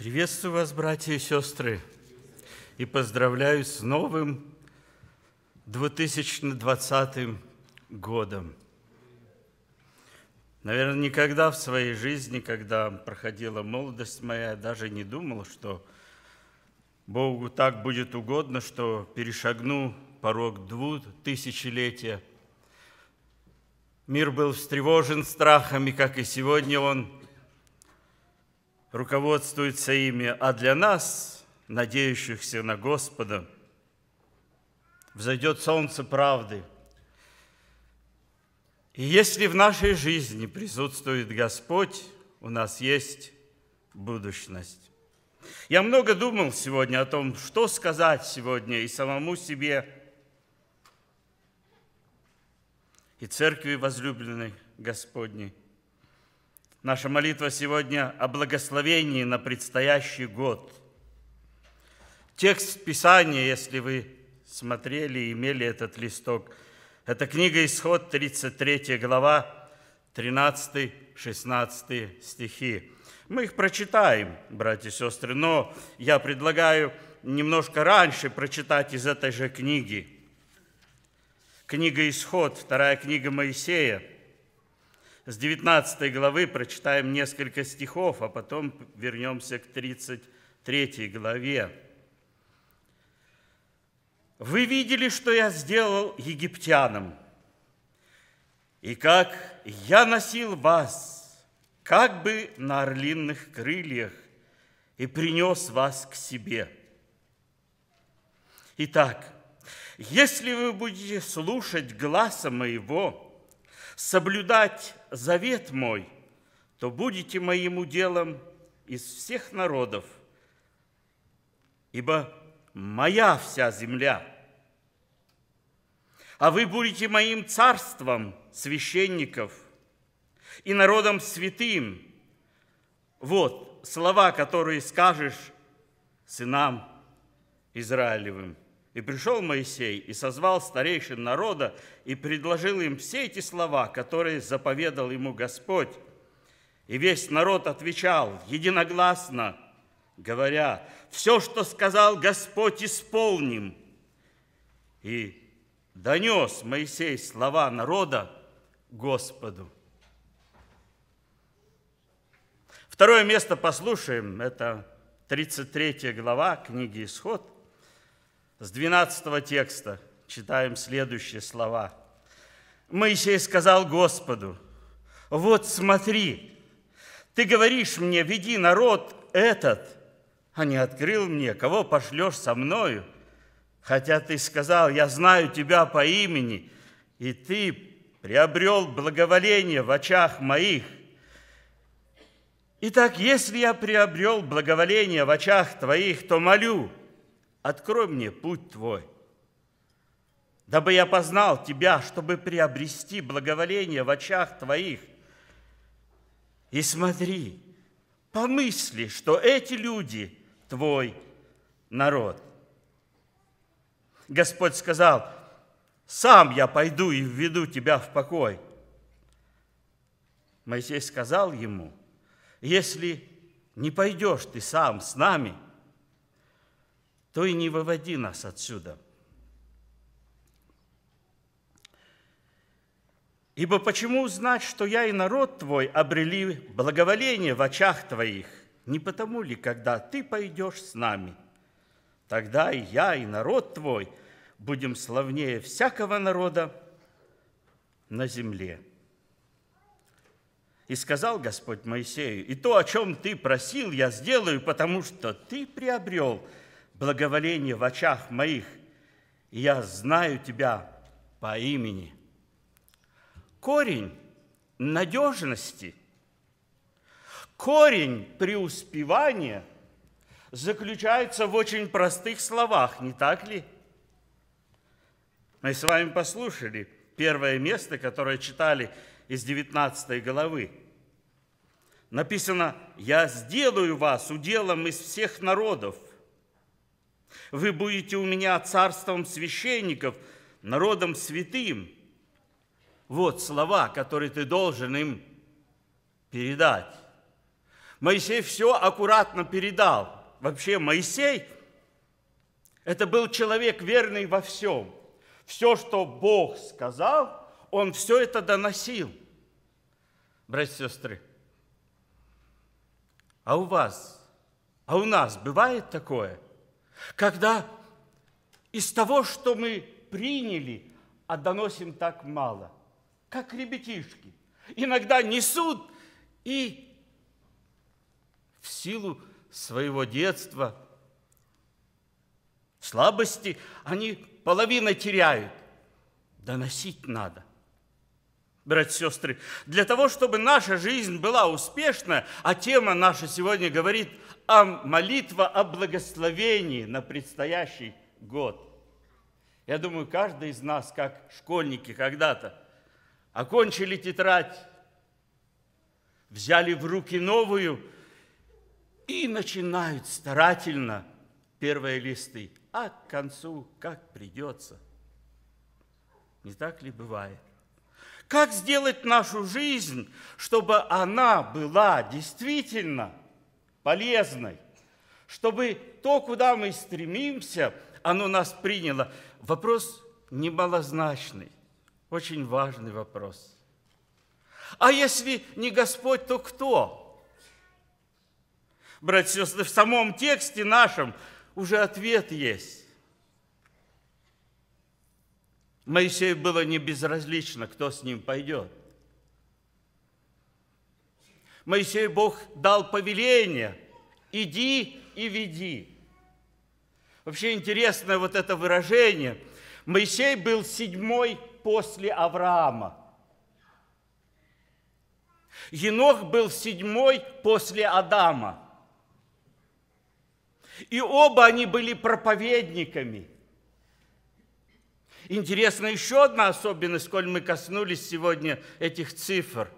Приветствую вас, братья и сестры, и поздравляю с новым 2020 годом. Наверное, никогда в своей жизни, когда проходила молодость моя, я даже не думал, что Богу так будет угодно, что перешагну порог двух Мир был встревожен страхами, как и сегодня он – руководствуется ими, а для нас, надеющихся на Господа, взойдет солнце правды. И если в нашей жизни присутствует Господь, у нас есть будущность. Я много думал сегодня о том, что сказать сегодня и самому себе, и церкви возлюбленной Господней. Наша молитва сегодня о благословении на предстоящий год. Текст Писания, если вы смотрели и имели этот листок, это книга Исход, 33 глава, 13-16 стихи. Мы их прочитаем, братья и сестры, но я предлагаю немножко раньше прочитать из этой же книги. Книга Исход, вторая книга Моисея – с 19 главы прочитаем несколько стихов, а потом вернемся к 33 главе. «Вы видели, что я сделал египтянам, и как я носил вас, как бы на орлинных крыльях, и принес вас к себе». Итак, если вы будете слушать гласа моего, соблюдать завет мой, то будете моим уделом из всех народов, ибо моя вся земля. А вы будете моим царством священников и народом святым. Вот слова, которые скажешь сынам Израилевым. И пришел Моисей и созвал старейшин народа и предложил им все эти слова, которые заповедал ему Господь. И весь народ отвечал единогласно, говоря, «Все, что сказал Господь, исполним». И донес Моисей слова народа Господу. Второе место послушаем, это 33 глава книги «Исход», с 12 текста читаем следующие слова. Моисей сказал Господу, вот смотри, ты говоришь мне, веди народ этот, а не открыл мне, кого пошлешь со мною. Хотя ты сказал, я знаю тебя по имени, и ты приобрел благоволение в очах моих. Итак, если я приобрел благоволение в очах твоих, то молю – открой мне путь Твой, дабы я познал Тебя, чтобы приобрести благоволение в очах Твоих. И смотри, помысли, что эти люди – Твой народ. Господь сказал, сам я пойду и введу тебя в покой. Моисей сказал ему, если не пойдешь ты сам с нами – то и не выводи нас отсюда. Ибо почему знать, что я и народ твой обрели благоволение в очах твоих? Не потому ли, когда ты пойдешь с нами? Тогда и я, и народ твой будем славнее всякого народа на земле. И сказал Господь Моисею, и то, о чем ты просил, я сделаю, потому что ты приобрел – благоволение в очах моих, и я знаю тебя по имени. Корень надежности, корень преуспевания заключается в очень простых словах, не так ли? Мы с вами послушали первое место, которое читали из 19 главы. Написано, «Я сделаю вас уделом из всех народов, вы будете у меня царством священников, народом святым. Вот слова, которые ты должен им передать. Моисей все аккуратно передал. Вообще Моисей – это был человек верный во всем. Все, что Бог сказал, он все это доносил. Братья и сестры, а у вас, а у нас бывает такое – когда из того, что мы приняли, отдоносим а так мало, как ребятишки. Иногда несут и в силу своего детства, слабости, они половина теряют. Доносить надо братья и сестры, для того, чтобы наша жизнь была успешна, а тема наша сегодня говорит о молитва о благословении на предстоящий год. Я думаю, каждый из нас, как школьники когда-то, окончили тетрадь, взяли в руки новую и начинают старательно первые листы, а к концу как придется. Не так ли бывает? Как сделать нашу жизнь, чтобы она была действительно полезной, чтобы то, куда мы стремимся, оно нас приняло. Вопрос немалозначный, очень важный вопрос. А если не Господь, то кто? Братья и сестры, в самом тексте нашем уже ответ есть. Моисею было не безразлично, кто с ним пойдет. Моисею Бог дал повеление «иди и веди». Вообще интересное вот это выражение. Моисей был седьмой после Авраама. Енох был седьмой после Адама. И оба они были проповедниками – Интересна еще одна особенность, коль мы коснулись сегодня этих цифр.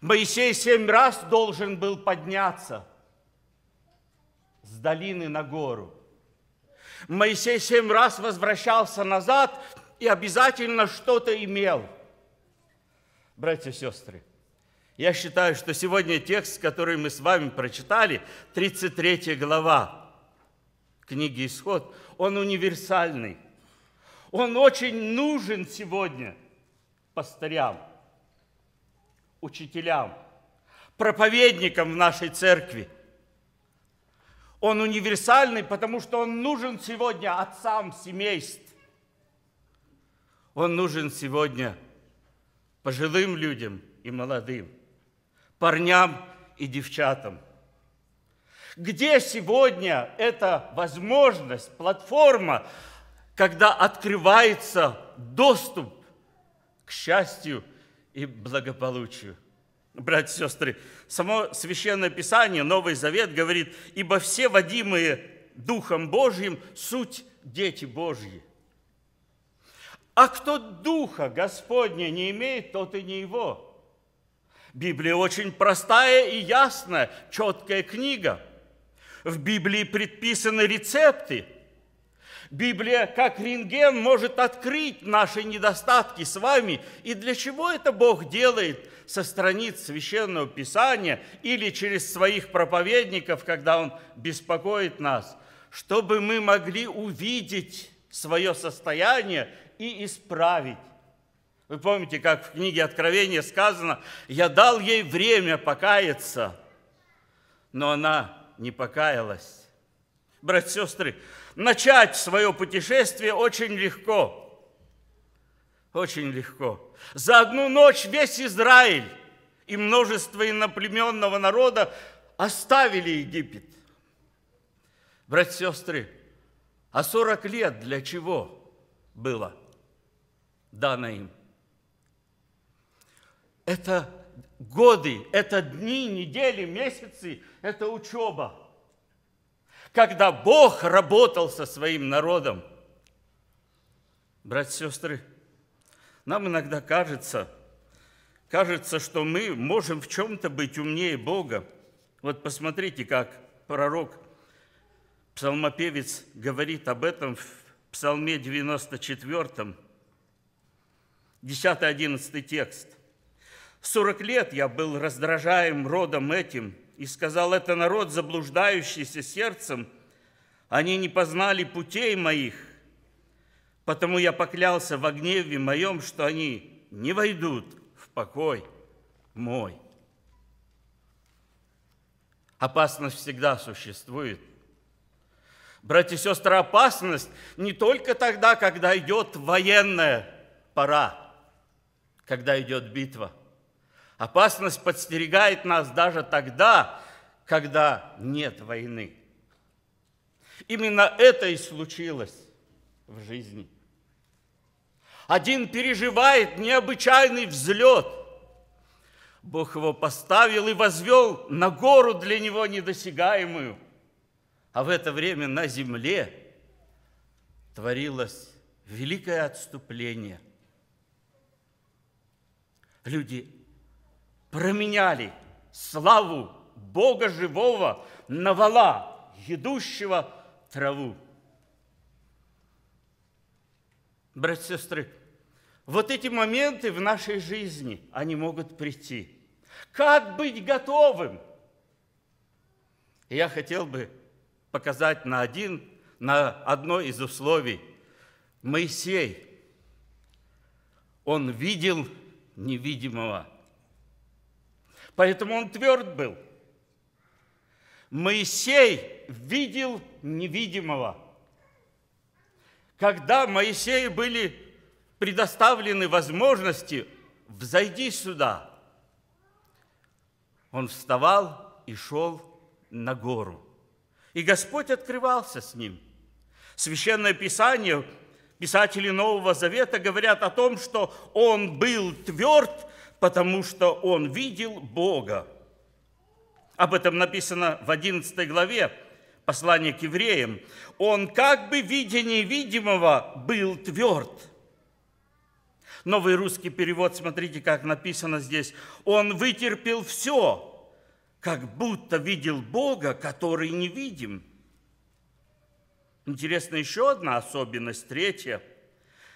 Моисей семь раз должен был подняться с долины на гору. Моисей семь раз возвращался назад и обязательно что-то имел. Братья и сестры, я считаю, что сегодня текст, который мы с вами прочитали, 33 глава книги «Исход», он универсальный. Он очень нужен сегодня пастырям, учителям, проповедникам в нашей церкви. Он универсальный, потому что он нужен сегодня отцам семейств. Он нужен сегодня пожилым людям и молодым, парням и девчатам. Где сегодня эта возможность, платформа когда открывается доступ к счастью и благополучию. Братья и сестры, само Священное Писание, Новый Завет говорит, ибо все водимые Духом Божьим суть дети Божьи. А кто Духа Господня не имеет, тот и не его. Библия очень простая и ясная, четкая книга. В Библии предписаны рецепты – Библия, как рентген, может открыть наши недостатки с вами. И для чего это Бог делает со страниц Священного Писания или через своих проповедников, когда Он беспокоит нас? Чтобы мы могли увидеть свое состояние и исправить. Вы помните, как в книге Откровения сказано, «Я дал ей время покаяться, но она не покаялась». Братья и сестры, начать свое путешествие очень легко. Очень легко. За одну ночь весь Израиль и множество иноплеменного народа оставили Египет. Братья и сестры, а 40 лет для чего было дано им? Это годы, это дни, недели, месяцы, это учеба – когда Бог работал со своим народом. Братья и сестры, нам иногда кажется, кажется, что мы можем в чем-то быть умнее Бога. Вот посмотрите, как пророк, псалмопевец говорит об этом в Псалме 94, 10-11 текст. «Сорок лет я был раздражаем родом этим, и сказал, это народ, заблуждающийся сердцем, они не познали путей моих, потому я поклялся в гневе моем, что они не войдут в покой мой. Опасность всегда существует. Братья и сестры, опасность не только тогда, когда идет военная пора, когда идет битва – Опасность подстерегает нас даже тогда, когда нет войны. Именно это и случилось в жизни. Один переживает необычайный взлет. Бог его поставил и возвел на гору для него недосягаемую. А в это время на земле творилось великое отступление. Люди променяли славу Бога живого на вала, едущего траву. Братья и сестры, вот эти моменты в нашей жизни, они могут прийти. Как быть готовым? я хотел бы показать на, один, на одно из условий. Моисей, он видел невидимого – Поэтому он тверд был. Моисей видел невидимого. Когда Моисею были предоставлены возможности «взойди сюда», он вставал и шел на гору. И Господь открывался с ним. Священное Писание, писатели Нового Завета говорят о том, что он был тверд потому что он видел Бога. Об этом написано в 11 главе послания к евреям. Он как бы видение видимого был тверд. Новый русский перевод, смотрите, как написано здесь. Он вытерпел все, как будто видел Бога, который невидим. Интересна еще одна особенность, третья.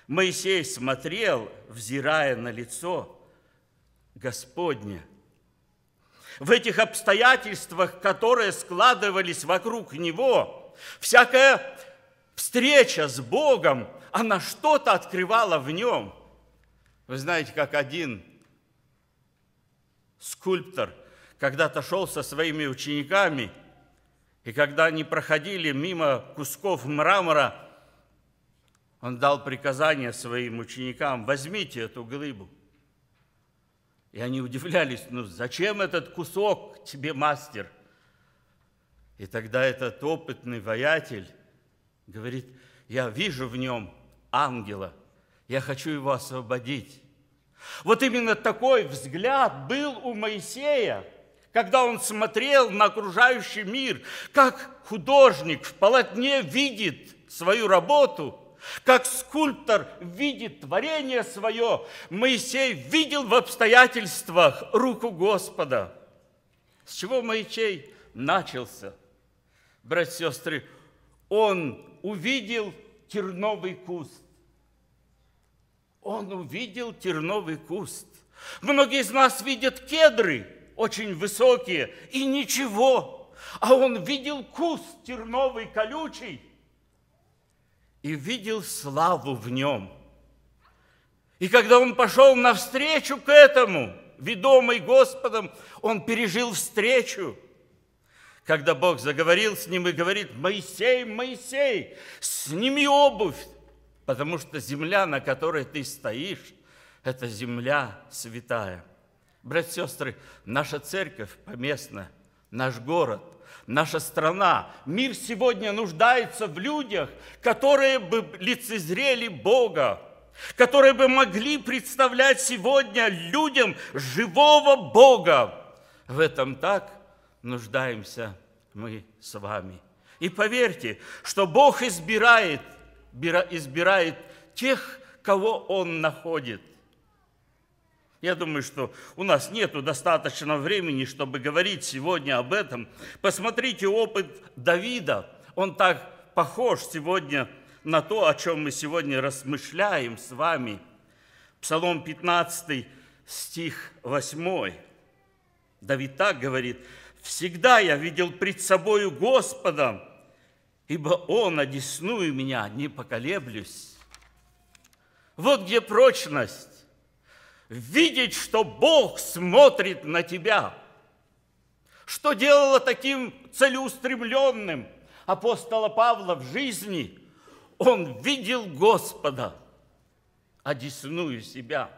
Моисей смотрел, взирая на лицо Господня. В этих обстоятельствах, которые складывались вокруг него, всякая встреча с Богом, она что-то открывала в нем. Вы знаете, как один скульптор когда-то шел со своими учениками, и когда они проходили мимо кусков мрамора, он дал приказание своим ученикам, возьмите эту глыбу – и они удивлялись, ну зачем этот кусок тебе, мастер? И тогда этот опытный воятель говорит, я вижу в нем ангела, я хочу его освободить. Вот именно такой взгляд был у Моисея, когда он смотрел на окружающий мир, как художник в полотне видит свою работу – как скульптор видит творение свое, Моисей видел в обстоятельствах руку Господа. С чего Моисей начался? Братья и сестры, он увидел терновый куст. Он увидел терновый куст. Многие из нас видят кедры, очень высокие, и ничего. А он видел куст терновый, колючий – и видел славу в нем. И когда он пошел навстречу к этому, ведомый Господом, он пережил встречу. Когда Бог заговорил с ним и говорит, «Моисей, Моисей, сними обувь, потому что земля, на которой ты стоишь, это земля святая». Братья и сестры, наша церковь поместная, наш город – наша страна. Мир сегодня нуждается в людях, которые бы лицезрели Бога, которые бы могли представлять сегодня людям живого Бога. В этом так нуждаемся мы с вами. И поверьте, что Бог избирает, избирает тех, кого Он находит. Я думаю, что у нас нет достаточно времени, чтобы говорить сегодня об этом. Посмотрите опыт Давида. Он так похож сегодня на то, о чем мы сегодня размышляем с вами. Псалом 15, стих 8. Давид так говорит, «Всегда я видел пред собою Господа, ибо Он одесную меня, не поколеблюсь». Вот где прочность видеть, что Бог смотрит на тебя, что делало таким целеустремленным апостола Павла в жизни, он видел Господа, одесную себя.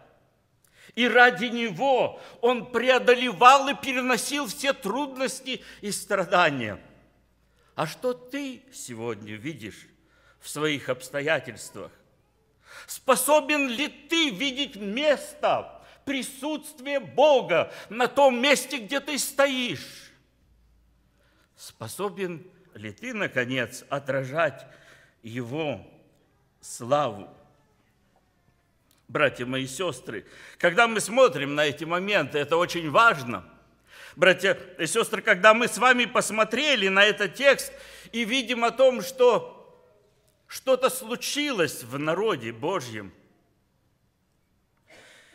И ради Него он преодолевал и переносил все трудности и страдания. А что ты сегодня видишь в своих обстоятельствах? Способен ли ты видеть место, присутствие Бога на том месте, где ты стоишь? Способен ли ты, наконец, отражать Его славу? Братья мои сестры, когда мы смотрим на эти моменты, это очень важно. Братья и сестры, когда мы с вами посмотрели на этот текст и видим о том, что что-то случилось в народе Божьем.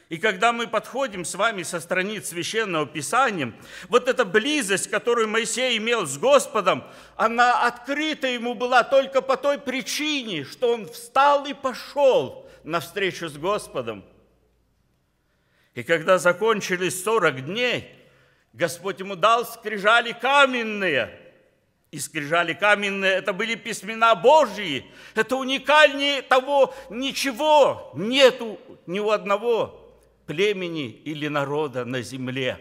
И когда мы подходим с вами со страниц Священного Писания, вот эта близость, которую Моисей имел с Господом, она открыта ему была только по той причине, что он встал и пошел навстречу с Господом. И когда закончились 40 дней, Господь ему дал скрижали каменные – и скрижали каменные, это были письмена Божьи. Это уникальнее того ничего нету ни у одного племени или народа на земле.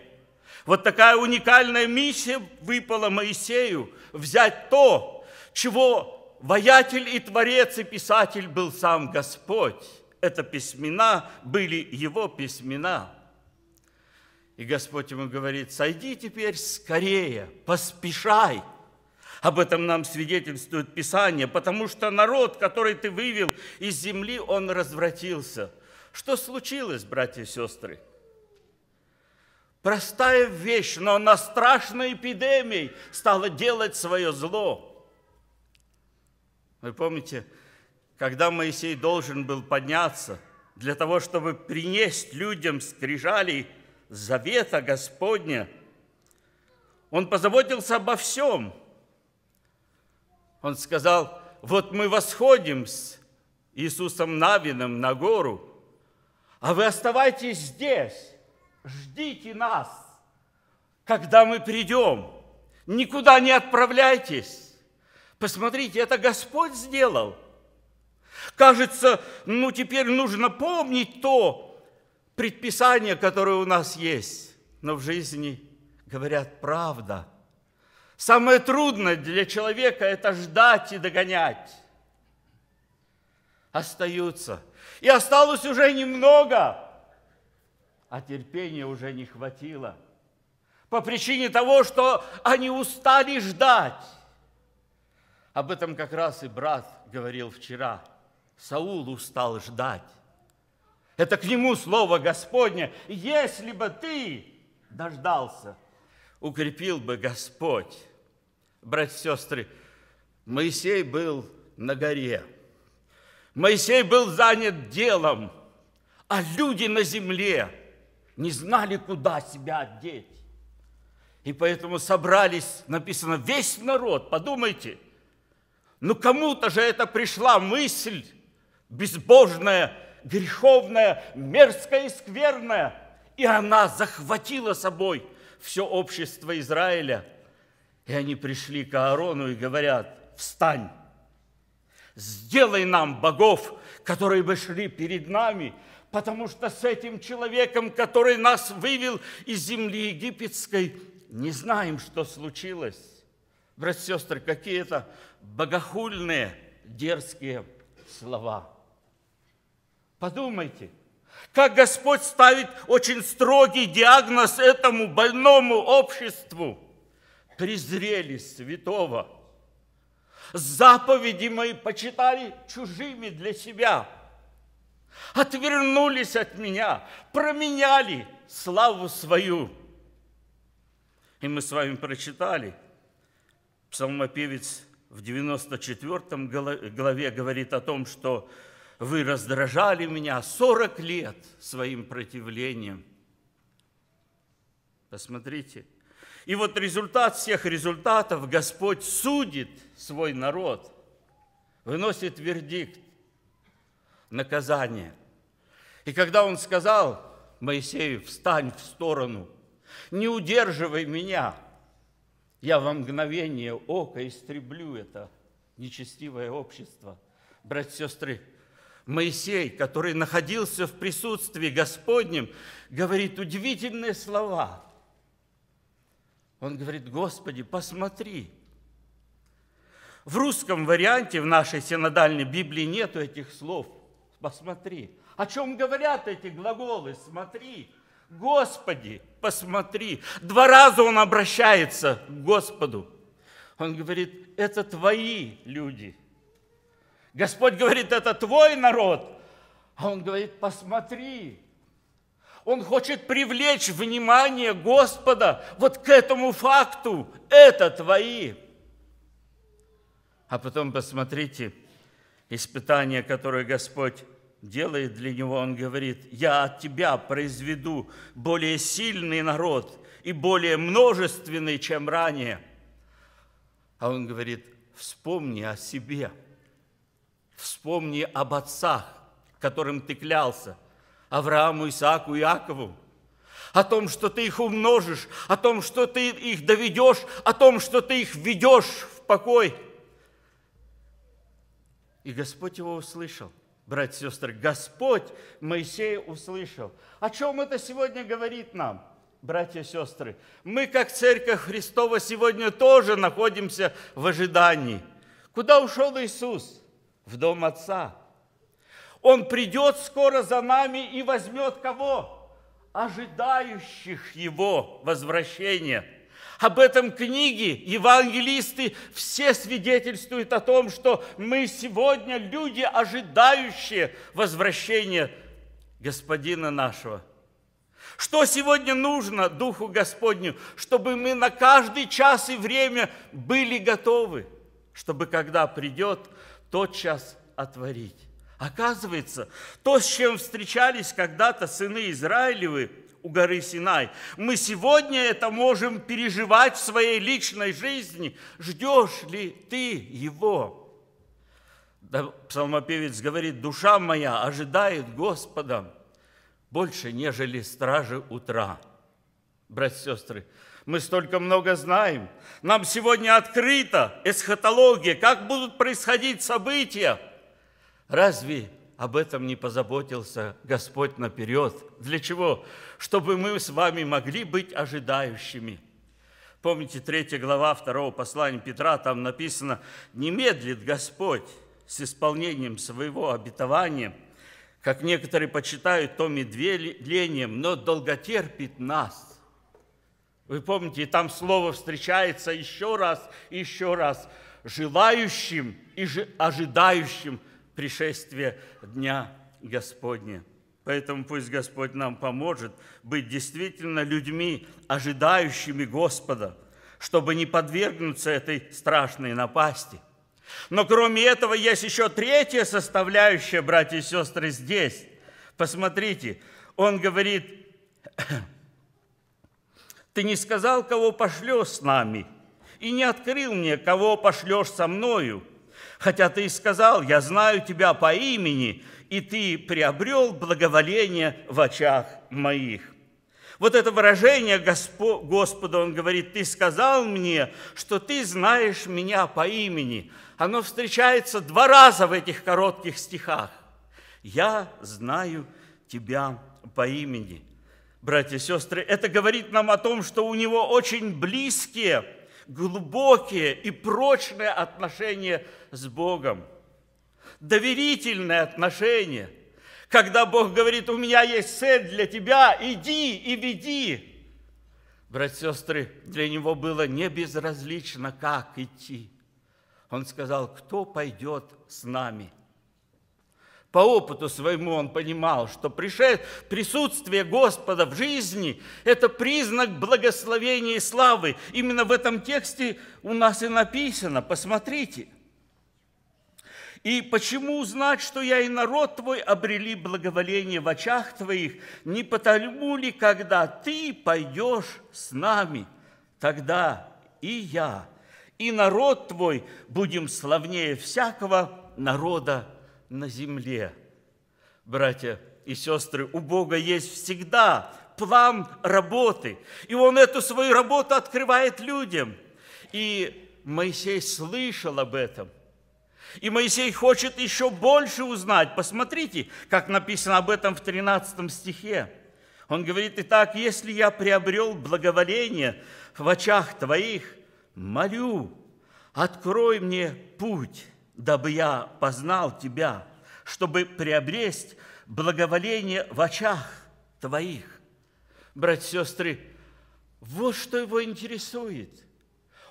Вот такая уникальная миссия выпала Моисею – взять то, чего воятель и творец и писатель был сам Господь. Это письмена были его письмена – и Господь ему говорит, сойди теперь скорее, поспешай – об этом нам свидетельствует Писание, потому что народ, который ты вывел из земли, он развратился. Что случилось, братья и сестры? Простая вещь, но она страшной эпидемией стала делать свое зло. Вы помните, когда Моисей должен был подняться для того, чтобы принести людям скрижали завета Господня, он позаботился обо всем – он сказал, вот мы восходим с Иисусом Навином на гору, а вы оставайтесь здесь, ждите нас, когда мы придем. Никуда не отправляйтесь. Посмотрите, это Господь сделал. Кажется, ну теперь нужно помнить то предписание, которое у нас есть. Но в жизни говорят правда – Самое трудное для человека – это ждать и догонять. Остаются. И осталось уже немного, а терпения уже не хватило. По причине того, что они устали ждать. Об этом как раз и брат говорил вчера. Саул устал ждать. Это к нему слово Господне. Если бы ты дождался – укрепил бы Господь. Братья и сестры, Моисей был на горе. Моисей был занят делом, а люди на земле не знали, куда себя одеть. И поэтому собрались, написано, весь народ, подумайте, ну кому-то же это пришла мысль безбожная, греховная, мерзкая и скверная, и она захватила собой – все общество Израиля. И они пришли к Аарону и говорят, встань, сделай нам богов, которые бы шли перед нами, потому что с этим человеком, который нас вывел из земли египетской, не знаем, что случилось. Брат, сестры, какие то богохульные, дерзкие слова. Подумайте – как Господь ставит очень строгий диагноз этому больному обществу. Презрели святого. Заповеди мои почитали чужими для себя. Отвернулись от меня, променяли славу свою. И мы с вами прочитали, псалмопевец в 94 главе говорит о том, что вы раздражали меня 40 лет своим противлением. Посмотрите. И вот результат всех результатов, Господь судит свой народ, выносит вердикт, наказание. И когда он сказал Моисею, встань в сторону, не удерживай меня, я во мгновение ока истреблю это нечестивое общество. Братья и сестры, Моисей, который находился в присутствии Господнем, говорит удивительные слова. Он говорит, Господи, посмотри. В русском варианте, в нашей синодальной Библии нету этих слов. Посмотри. О чем говорят эти глаголы? Смотри. Господи, посмотри. Два раза он обращается к Господу. Он говорит, это твои люди – Господь говорит, это твой народ. А он говорит, посмотри. Он хочет привлечь внимание Господа вот к этому факту. Это твои. А потом посмотрите, испытание, которое Господь делает для него, он говорит, я от тебя произведу более сильный народ и более множественный, чем ранее. А он говорит, вспомни о себе – Вспомни об отцах, которым ты клялся, Аврааму, Исааку, Иакову, о том, что ты их умножишь, о том, что ты их доведешь, о том, что ты их ведешь в покой. И Господь его услышал, братья и сестры, Господь Моисея услышал. О чем это сегодня говорит нам? Братья и сестры, мы как Церковь Христова сегодня тоже находимся в ожидании. Куда ушел Иисус? в дом Отца. Он придет скоро за нами и возьмет кого? Ожидающих Его возвращения. Об этом книги евангелисты все свидетельствуют о том, что мы сегодня люди, ожидающие возвращения Господина нашего. Что сегодня нужно Духу Господню, чтобы мы на каждый час и время были готовы, чтобы когда придет – тотчас отворить. Оказывается, то, с чем встречались когда-то сыны Израилевы у горы Синай, мы сегодня это можем переживать в своей личной жизни. Ждешь ли ты его? Да, псалмопевец говорит, душа моя ожидает Господа больше, нежели стражи утра. Братья и сестры, мы столько много знаем. Нам сегодня открыта эсхатология, как будут происходить события. Разве об этом не позаботился Господь наперед? Для чего? Чтобы мы с вами могли быть ожидающими. Помните, 3 глава 2 послания Петра, там написано, «Не медлит Господь с исполнением своего обетования, как некоторые почитают то медвелением, но долготерпит нас, вы помните, там слово встречается еще раз, еще раз. Желающим и ожидающим пришествия Дня Господня. Поэтому пусть Господь нам поможет быть действительно людьми, ожидающими Господа, чтобы не подвергнуться этой страшной напасти. Но кроме этого есть еще третья составляющая, братья и сестры, здесь. Посмотрите, он говорит, ты не сказал, кого пошлешь с нами, и не открыл мне, кого пошлешь со мною. Хотя ты и сказал, я знаю тебя по имени, и ты приобрел благоволение в очах моих». Вот это выражение Госпо, Господа, он говорит, «Ты сказал мне, что ты знаешь меня по имени». Оно встречается два раза в этих коротких стихах. «Я знаю тебя по имени» братья и сестры, это говорит нам о том, что у него очень близкие, глубокие и прочные отношения с Богом. Доверительные отношения. Когда Бог говорит, у меня есть цель для тебя, иди и веди. Братья и сестры, для него было не безразлично, как идти. Он сказал, кто пойдет с нами – по опыту своему он понимал, что присутствие Господа в жизни – это признак благословения и славы. Именно в этом тексте у нас и написано, посмотрите. «И почему узнать, что я и народ твой обрели благоволение в очах твоих, не потому ли, когда ты пойдешь с нами, тогда и я, и народ твой будем славнее всякого народа на земле. Братья и сестры, у Бога есть всегда план работы, и Он эту свою работу открывает людям. И Моисей слышал об этом. И Моисей хочет еще больше узнать. Посмотрите, как написано об этом в 13 стихе. Он говорит, «Итак, если я приобрел благоволение в очах твоих, молю, открой мне путь, дабы я познал Тебя, чтобы приобресть благоволение в очах Твоих. Братья и сестры, вот что его интересует.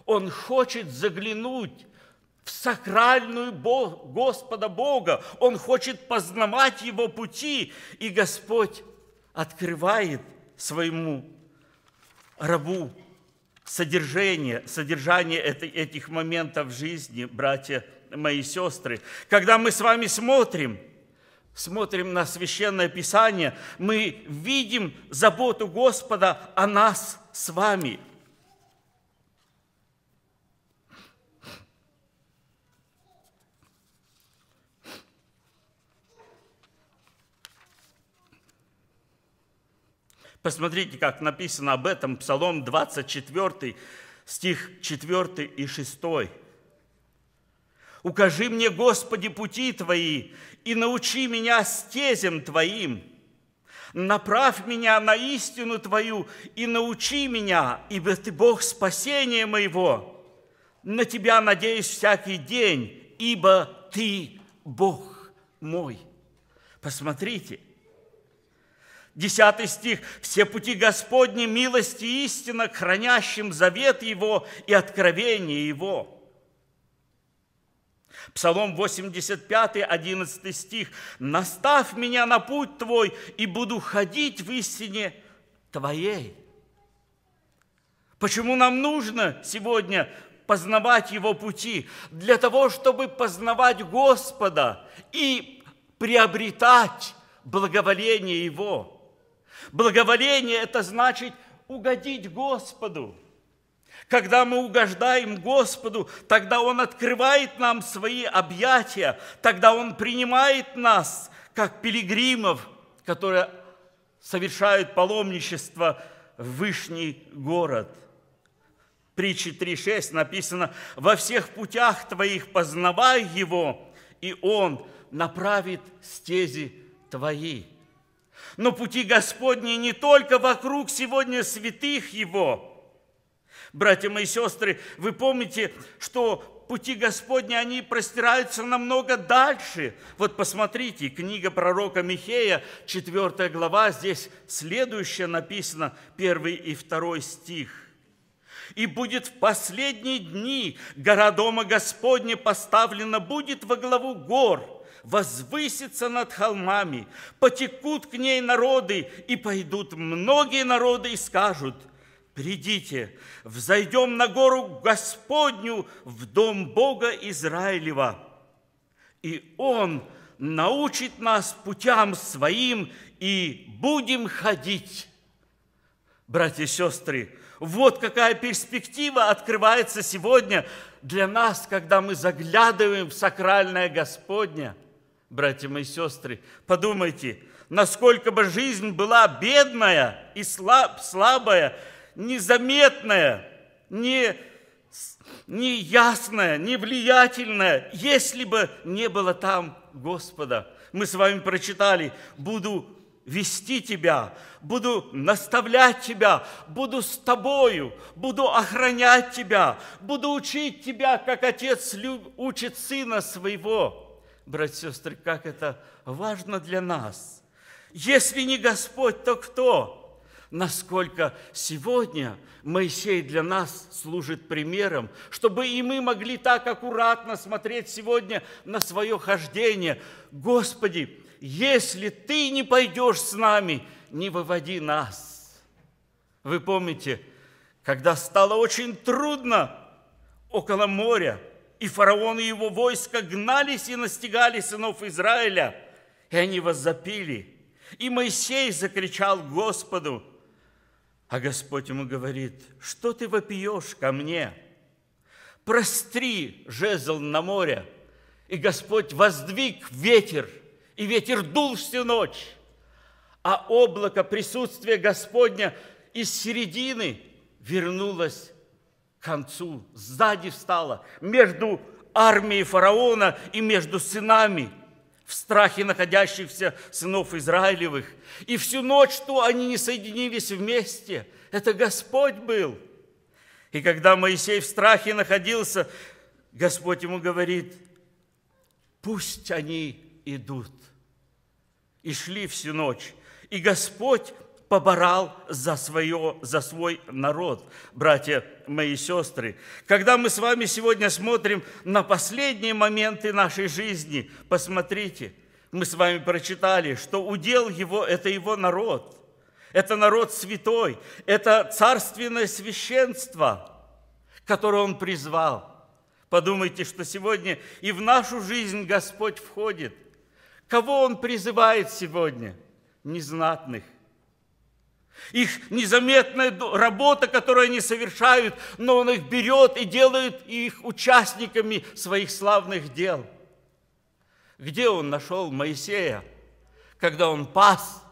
Он хочет заглянуть в сакральную Бог, Господа Бога. Он хочет познавать Его пути, и Господь открывает своему рабу содержание, содержание этих моментов жизни, братья мои сестры, когда мы с вами смотрим, смотрим на Священное Писание, мы видим заботу Господа о нас с вами. Посмотрите, как написано об этом, Псалом 24, стих 4 и 6. Укажи мне, Господи, пути Твои, и научи меня стезем Твоим. Направь меня на истину Твою и научи меня, ибо Ты Бог спасения моего. На Тебя надеюсь всякий день, ибо Ты Бог мой. Посмотрите, десятый стих. «Все пути Господни, милости и истина, хранящим завет Его и откровение Его». Псалом 85, 11 стих. «Наставь меня на путь Твой, и буду ходить в истине Твоей». Почему нам нужно сегодня познавать Его пути? Для того, чтобы познавать Господа и приобретать благоволение Его. Благоволение – это значит угодить Господу – когда мы угождаем Господу, тогда Он открывает нам свои объятия, тогда Он принимает нас, как пилигримов, которые совершают паломничество в Вышний город. Притчи 3.6 написано, «Во всех путях твоих познавай Его, и Он направит стези твои». Но пути Господни не только вокруг сегодня святых Его – Братья мои сестры, вы помните, что пути Господни, они простираются намного дальше. Вот посмотрите, книга пророка Михея, 4 глава, здесь следующее написано, 1 и 2 стих. «И будет в последние дни гора дома Господня поставлена будет во главу гор, возвысится над холмами, потекут к ней народы, и пойдут многие народы и скажут – Придите, взойдем на гору Господню в дом Бога Израилева, и Он научит нас путям своим, и будем ходить. Братья и сестры, вот какая перспектива открывается сегодня для нас, когда мы заглядываем в сакральное Господня. Братья мои сестры, подумайте, насколько бы жизнь была бедная и слаб, слабая, незаметное, не, не не невлиятельное, если бы не было там Господа. Мы с вами прочитали, буду вести тебя, буду наставлять тебя, буду с тобою, буду охранять тебя, буду учить тебя, как отец учит сына своего. Братья и сестры, как это важно для нас. Если не Господь, то кто? насколько сегодня Моисей для нас служит примером, чтобы и мы могли так аккуратно смотреть сегодня на свое хождение. Господи, если Ты не пойдешь с нами, не выводи нас. Вы помните, когда стало очень трудно около моря, и фараон и его войско гнались и настигали сынов Израиля, и они воззапили – и Моисей закричал Господу, а Господь ему говорит, что ты вопиешь ко мне? Простри жезл на море, и Господь воздвиг ветер, и ветер дул всю ночь, а облако присутствия Господня из середины вернулось к концу, сзади встало, между армией фараона и между сынами в страхе находящихся сынов Израилевых. И всю ночь, что они не соединились вместе, это Господь был. И когда Моисей в страхе находился, Господь ему говорит, пусть они идут. И шли всю ночь. И Господь поборал за, свое, за свой народ, братья мои сестры. Когда мы с вами сегодня смотрим на последние моменты нашей жизни, посмотрите, мы с вами прочитали, что удел его – это его народ, это народ святой, это царственное священство, которое он призвал. Подумайте, что сегодня и в нашу жизнь Господь входит. Кого Он призывает сегодня? Незнатных, их незаметная работа, которую они совершают, но Он их берет и делает их участниками своих славных дел. Где Он нашел Моисея, когда Он пас?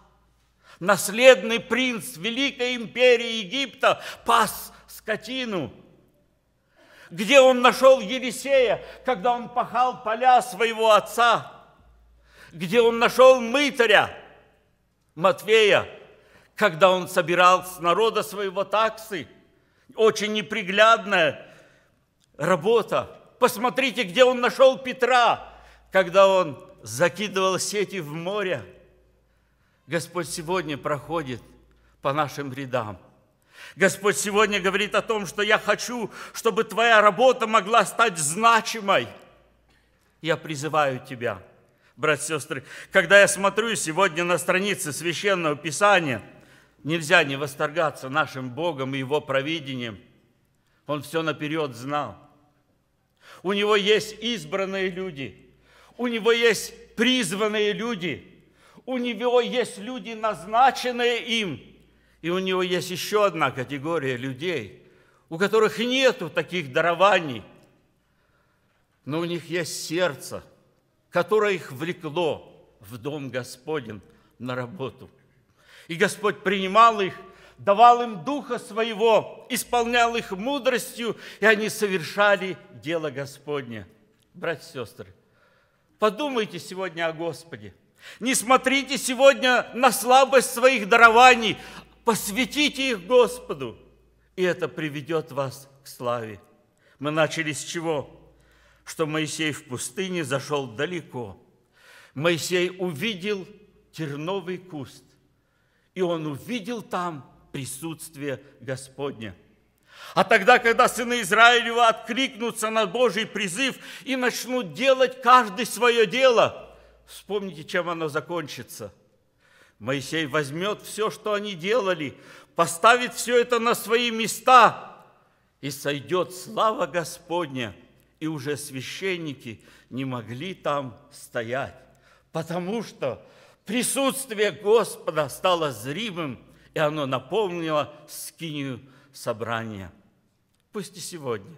Наследный принц Великой империи Египта пас скотину – где он нашел Елисея, когда он пахал поля своего отца, где он нашел мытаря Матвея, когда он собирал с народа своего таксы. Очень неприглядная работа. Посмотрите, где он нашел Петра, когда он закидывал сети в море. Господь сегодня проходит по нашим рядам. Господь сегодня говорит о том, что я хочу, чтобы твоя работа могла стать значимой. Я призываю тебя, братья и сестры, когда я смотрю сегодня на страницы Священного Писания – Нельзя не восторгаться нашим Богом и Его провидением. Он все наперед знал. У Него есть избранные люди. У Него есть призванные люди. У Него есть люди, назначенные им. И у Него есть еще одна категория людей, у которых нету таких дарований, но у них есть сердце, которое их влекло в Дом Господень на работу – и Господь принимал их, давал им Духа Своего, исполнял их мудростью, и они совершали дело Господне. Братья и сестры, подумайте сегодня о Господе. Не смотрите сегодня на слабость своих дарований, посвятите их Господу, и это приведет вас к славе. Мы начали с чего? Что Моисей в пустыне зашел далеко. Моисей увидел терновый куст – и он увидел там присутствие Господне. А тогда, когда сыны Израилева откликнутся на Божий призыв и начнут делать каждый свое дело, вспомните, чем оно закончится. Моисей возьмет все, что они делали, поставит все это на свои места, и сойдет слава Господня, и уже священники не могли там стоять, потому что Присутствие Господа стало зримым, и оно наполнило скинию собрания. Пусть и сегодня,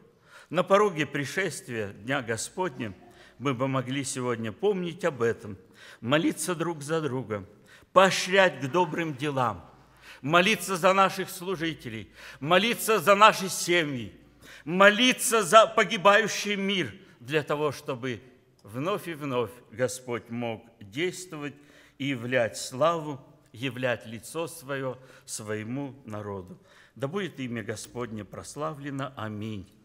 на пороге пришествия Дня Господня, мы бы могли сегодня помнить об этом, молиться друг за друга, поощрять к добрым делам, молиться за наших служителей, молиться за наши семьи, молиться за погибающий мир для того, чтобы вновь и вновь Господь мог действовать и являть славу, являть лицо свое своему народу. Да будет имя Господне прославлено. Аминь.